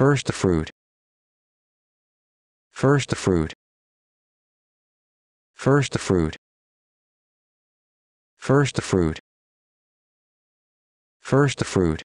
First fruit. First fruit. First fruit. First fruit. First fruit.